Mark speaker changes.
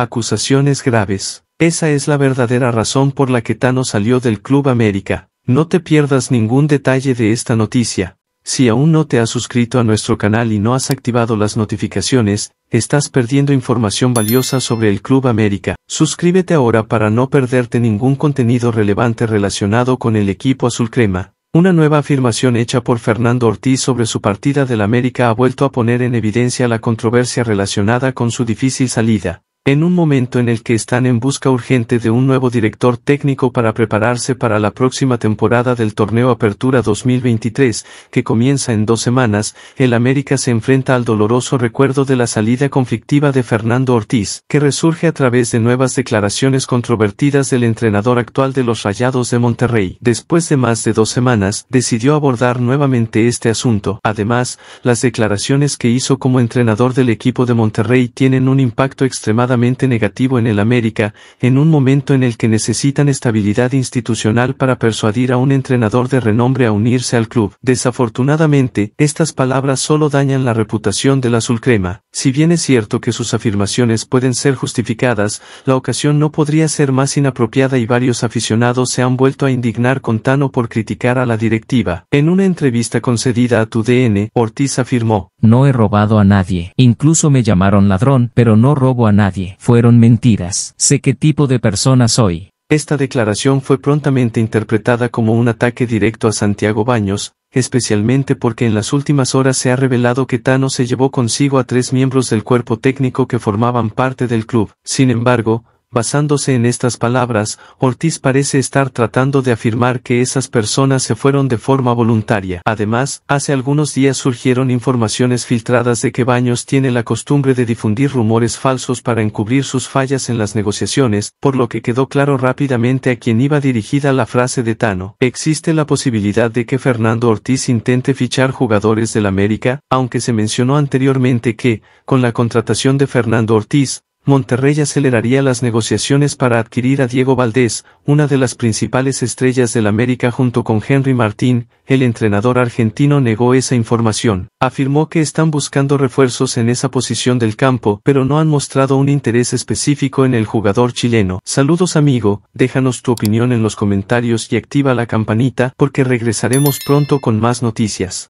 Speaker 1: Acusaciones graves. Esa es la verdadera razón por la que Tano salió del Club América. No te pierdas ningún detalle de esta noticia. Si aún no te has suscrito a nuestro canal y no has activado las notificaciones, estás perdiendo información valiosa sobre el Club América. Suscríbete ahora para no perderte ningún contenido relevante relacionado con el equipo azul crema. Una nueva afirmación hecha por Fernando Ortiz sobre su partida del América ha vuelto a poner en evidencia la controversia relacionada con su difícil salida en un momento en el que están en busca urgente de un nuevo director técnico para prepararse para la próxima temporada del torneo Apertura 2023, que comienza en dos semanas, el América se enfrenta al doloroso recuerdo de la salida conflictiva de Fernando Ortiz, que resurge a través de nuevas declaraciones controvertidas del entrenador actual de los Rayados de Monterrey. Después de más de dos semanas, decidió abordar nuevamente este asunto. Además, las declaraciones que hizo como entrenador del equipo de Monterrey tienen un impacto extremadamente negativo en el América, en un momento en el que necesitan estabilidad institucional para persuadir a un entrenador de renombre a unirse al club. Desafortunadamente, estas palabras solo dañan la reputación del azulcrema. Si bien es cierto que sus afirmaciones pueden ser justificadas, la ocasión no podría ser más inapropiada y varios aficionados se han vuelto a indignar con Tano por criticar a la directiva. En una entrevista concedida a tu DN, Ortiz afirmó,
Speaker 2: No he robado a nadie. Incluso me llamaron ladrón, pero no robo a nadie. Fueron mentiras. Sé qué tipo de persona soy.
Speaker 1: Esta declaración fue prontamente interpretada como un ataque directo a Santiago Baños, especialmente porque en las últimas horas se ha revelado que Tano se llevó consigo a tres miembros del cuerpo técnico que formaban parte del club. Sin embargo, Basándose en estas palabras, Ortiz parece estar tratando de afirmar que esas personas se fueron de forma voluntaria. Además, hace algunos días surgieron informaciones filtradas de que Baños tiene la costumbre de difundir rumores falsos para encubrir sus fallas en las negociaciones, por lo que quedó claro rápidamente a quién iba dirigida la frase de Tano. Existe la posibilidad de que Fernando Ortiz intente fichar jugadores del América, aunque se mencionó anteriormente que, con la contratación de Fernando Ortiz, Monterrey aceleraría las negociaciones para adquirir a Diego Valdés, una de las principales estrellas del América junto con Henry Martín, el entrenador argentino negó esa información. Afirmó que están buscando refuerzos en esa posición del campo, pero no han mostrado un interés específico en el jugador chileno. Saludos amigo, déjanos tu opinión en los comentarios y activa la campanita porque regresaremos pronto con más noticias.